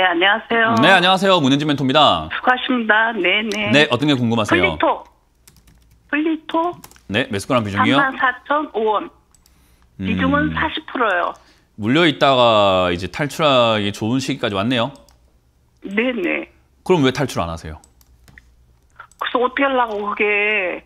네, 안녕하세요. 네, 안녕하세요. 문은지 멘토입니다. 수고하십니다. 네, 네. 네, 어떤 게 궁금하세요? 플리토. 플리토. 네, 매수가랑 비중이요? 34,005원. 음. 비중은 4 0요 물려 있다가 이제 탈출하기 좋은 시기까지 왔네요. 네, 네. 그럼 왜 탈출 안 하세요? 그래서 어떻게 하려고 그게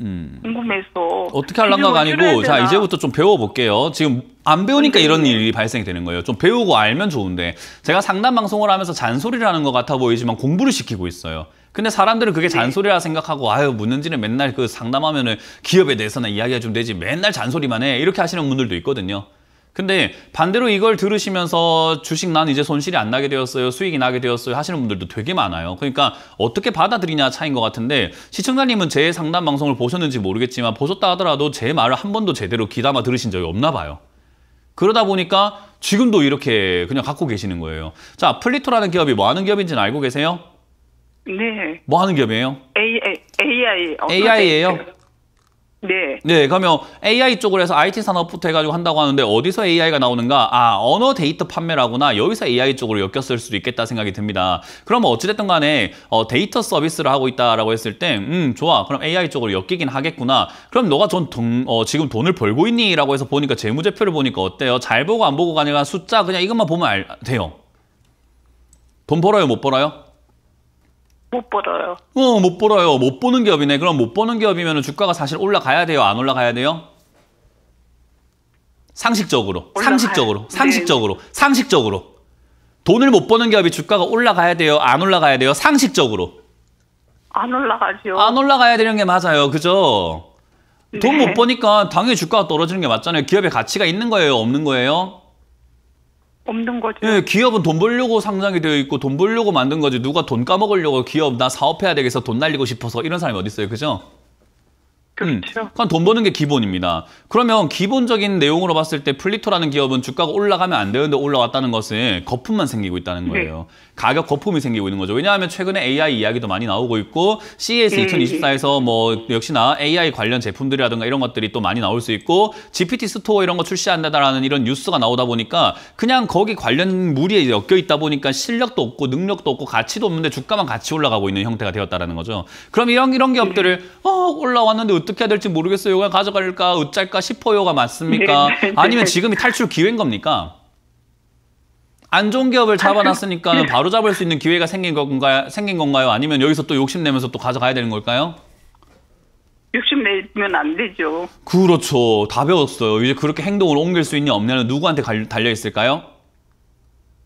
음. 궁금해서 어떻게 할랑가가 아니고 자 이제부터 좀 배워볼게요. 지금 안 배우니까 이런 일이 발생이 되는 거예요. 좀 배우고 알면 좋은데 제가 상담 방송을 하면서 잔소리를 하는 것 같아 보이지만 공부를 시키고 있어요. 근데 사람들은 그게 네. 잔소리라 생각하고 아유 묻는지는 맨날 그 상담하면은 기업에 대해서나 이야기가 좀 되지 맨날 잔소리만 해 이렇게 하시는 분들도 있거든요. 근데 반대로 이걸 들으시면서 주식 난 이제 손실이 안 나게 되었어요. 수익이 나게 되었어요. 하시는 분들도 되게 많아요. 그러니까 어떻게 받아들이냐 차인것 같은데 시청자님은 제 상담 방송을 보셨는지 모르겠지만 보셨다 하더라도 제 말을 한 번도 제대로 귀담아 들으신 적이 없나 봐요. 그러다 보니까 지금도 이렇게 그냥 갖고 계시는 거예요. 자, 플리토라는 기업이 뭐 하는 기업인지는 알고 계세요? 네. 뭐 하는 기업이에요? AI. AI. AI예요? 네. 네, 그러면 AI 쪽으로 해서 IT 산업부터 해가지고 한다고 하는데 어디서 AI가 나오는가? 아, 언어 데이터 판매라구나. 여기서 AI 쪽으로 엮였을 수도 있겠다 생각이 듭니다. 그러면 어찌됐든 간에 어, 데이터 서비스를 하고 있다라고 했을 때, 음, 좋아. 그럼 AI 쪽으로 엮이긴 하겠구나. 그럼 너가 전 돈, 어, 지금 돈을 벌고 있니? 라고 해서 보니까 재무제표를 보니까 어때요? 잘 보고 안 보고가 니까 숫자 그냥 이것만 보면 알, 돼요. 돈 벌어요, 못 벌어요? 못 벌어요. 어, 못 벌어요. 못 보는 기업이네. 그럼 못 보는 기업이면 주가가 사실 올라가야 돼요? 안 올라가야 돼요? 상식적으로. 올라가요. 상식적으로. 상식적으로. 상식적으로. 돈을 못 버는 기업이 주가가 올라가야 돼요? 안 올라가야 돼요? 상식적으로. 안 올라가죠. 안 올라가야 되는 게 맞아요. 그죠? 네. 돈못 버니까 당연히 주가가 떨어지는 게 맞잖아요. 기업의 가치가 있는 거예요? 없는 거예요? 없는 거죠. 예, 기업은 돈 벌려고 상장이 되어 있고 돈 벌려고 만든 거지 누가 돈 까먹으려고 기업 나 사업해야 되겠어 돈 날리고 싶어서 이런 사람이 어디 있어요, 그죠? 음. 그렇죠. 음, 그건 돈 버는 게 기본입니다. 그러면 기본적인 내용으로 봤을 때 플리토라는 기업은 주가가 올라가면 안 되는데 올라왔다는 것은 거품만 생기고 있다는 네. 거예요. 네. 가격 거품이 생기고 있는 거죠. 왜냐하면 최근에 AI 이야기도 많이 나오고 있고 CES 2024에서 음. 뭐 역시나 AI 관련 제품들이라든가 이런 것들이 또 많이 나올 수 있고 GPT 스토어 이런 거 출시한다라는 이런 뉴스가 나오다 보니까 그냥 거기 관련 무리에 엮여 있다 보니까 실력도 없고 능력도 없고 가치도 없는데 주가만 같이 올라가고 있는 형태가 되었다는 거죠. 그럼 이런 이런 기업들을 음. 어 올라왔는데 어떻게 해야 될지 모르겠어요가 가져갈까 어쩔까 싶어요가 맞습니까? 네, 네, 네, 아니면 지금이 탈출 기회인 겁니까? 안 좋은 기업을 잡아놨으니까 아, 그- 바로 잡을 수 있는 기회가 생긴 건가요? 생긴 건가요? 아니면 여기서 또 욕심내면서 또 가져가야 되는 걸까요? 욕심내면 안 되죠. 그렇죠. 다 배웠어요. 이제 그렇게 행동을 옮길 수 있냐 없냐는 누구한테 달려 있을까요?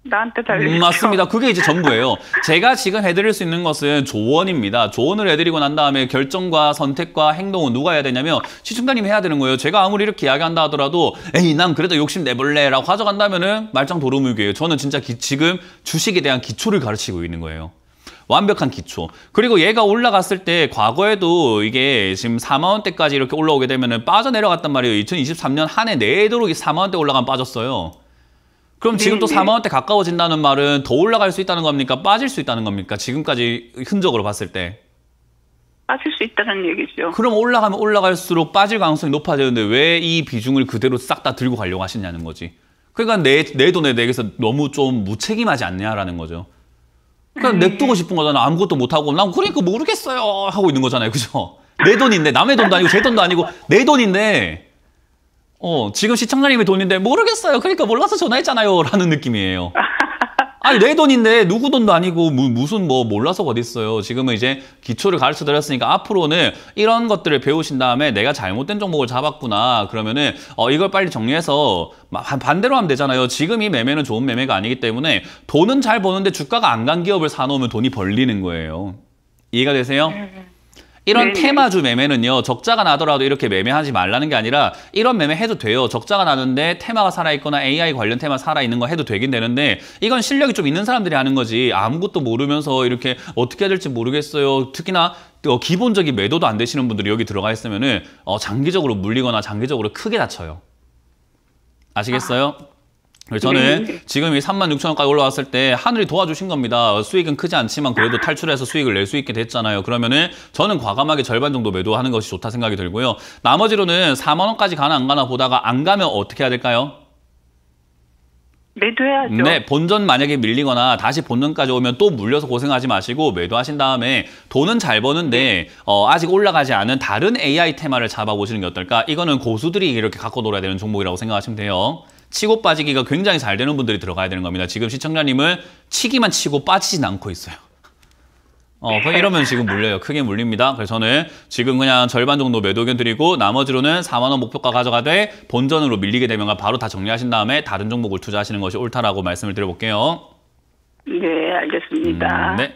나한테 달리죠. 음, 맞습니다. 그게 이제 전부예요. 제가 지금 해드릴 수 있는 것은 조언입니다. 조언을 해드리고 난 다음에 결정과 선택과 행동은 누가 해야 되냐면 시청자님 해야 되는 거예요. 제가 아무리 이렇게 이야기한다 하더라도 에이 난 그래도 욕심 내볼래 라고 하져간다면 은 말짱 도루묵이에요. 저는 진짜 기, 지금 주식에 대한 기초를 가르치고 있는 거예요. 완벽한 기초. 그리고 얘가 올라갔을 때 과거에도 이게 지금 4만 원대까지 이렇게 올라오게 되면 은 빠져내려갔단 말이에요. 2023년 한 해 내도록 4만 원대 올라가면 빠졌어요. 그럼 네, 지금 네, 또 4만 원대 가까워진다는 말은 더 올라갈 수 있다는 겁니까? 빠질 수 있다는 겁니까? 지금까지 흔적으로 봤을 때. 빠질 수 있다는 얘기죠. 그럼 올라가면 올라갈수록 빠질 가능성이 높아지는데 왜 이 비중을 그대로 싹 다 들고 가려고 하시냐는 거지. 그러니까 내, 내 돈에 대해서 너무 좀 무책임하지 않냐라는 거죠. 그냥 그러니까 음. 냅두고 싶은 거잖아. 아무것도 못하고 난 그러니까 모르겠어요 하고 있는 거잖아요. 그죠? 내 돈인데 남의 돈도 아니고 제 돈도 아니고 내 돈인데 어, 지금 시청자님이 돈인데 모르겠어요. 그러니까 몰라서 전화했잖아요. 라는 느낌이에요. 아니 내 돈인데 누구 돈도 아니고 무,슨뭐 몰라서 어딨어요. 지금은 이제 기초를 가르쳐 드렸으니까 앞으로는 이런 것들을 배우신 다음에 내가 잘못된 종목을 잡았구나. 그러면은 어 이걸 빨리 정리해서 반대로 하면 되잖아요. 지금 이 매매는 좋은 매매가 아니기 때문에 돈은 잘 버는데 주가가 안 간 기업을 사놓으면 돈이 벌리는 거예요. 이해가 되세요? 음, 음. 이런 네네. 테마주 매매는요 적자가 나더라도 이렇게 매매하지 말라는 게 아니라 이런 매매 해도 돼요 적자가 나는데 테마가 살아있거나 AI 관련 테마 살아있는 거 해도 되긴 되는데 이건 실력이 좀 있는 사람들이 하는 거지 아무것도 모르면서 이렇게 어떻게 해야 될지 모르겠어요 특히나 어, 기본적인 매도도 안 되시는 분들이 여기 들어가 있으면 은 어, 장기적으로 물리거나 장기적으로 크게 다쳐요 아시겠어요? 아. 저는 네. 지금 이 3만 6천 원까지 올라왔을 때 하늘이 도와주신 겁니다. 수익은 크지 않지만 그래도 탈출해서 수익을 낼 수 있게 됐잖아요. 그러면은 저는 과감하게 절반 정도 매도하는 것이 좋다 생각이 들고요. 나머지로는 4만 원까지 가나 안 가나 보다가 안 가면 어떻게 해야 될까요? 매도해야죠. 네, 본전 만약에 밀리거나 다시 본전까지 오면 또 물려서 고생하지 마시고 매도하신 다음에 돈은 잘 버는데 어, 아직 올라가지 않은 다른 AI 테마를 잡아보시는 게 어떨까? 이거는 고수들이 이렇게 갖고 놀아야 되는 종목이라고 생각하시면 돼요. 치고 빠지기가 굉장히 잘 되는 분들이 들어가야 되는 겁니다. 지금 시청자님은 치기만 치고 빠지진 않고 있어요. 어, 이러면 지금 물려요. 크게 물립니다. 그래서 저는 지금 그냥 절반 정도 매도 의견 드리고 나머지로는 4만 원 목표가 가져가되 본전으로 밀리게 되면 바로 다 정리하신 다음에 다른 종목을 투자하시는 것이 옳다라고 말씀을 드려볼게요. 네, 알겠습니다. 음, 네.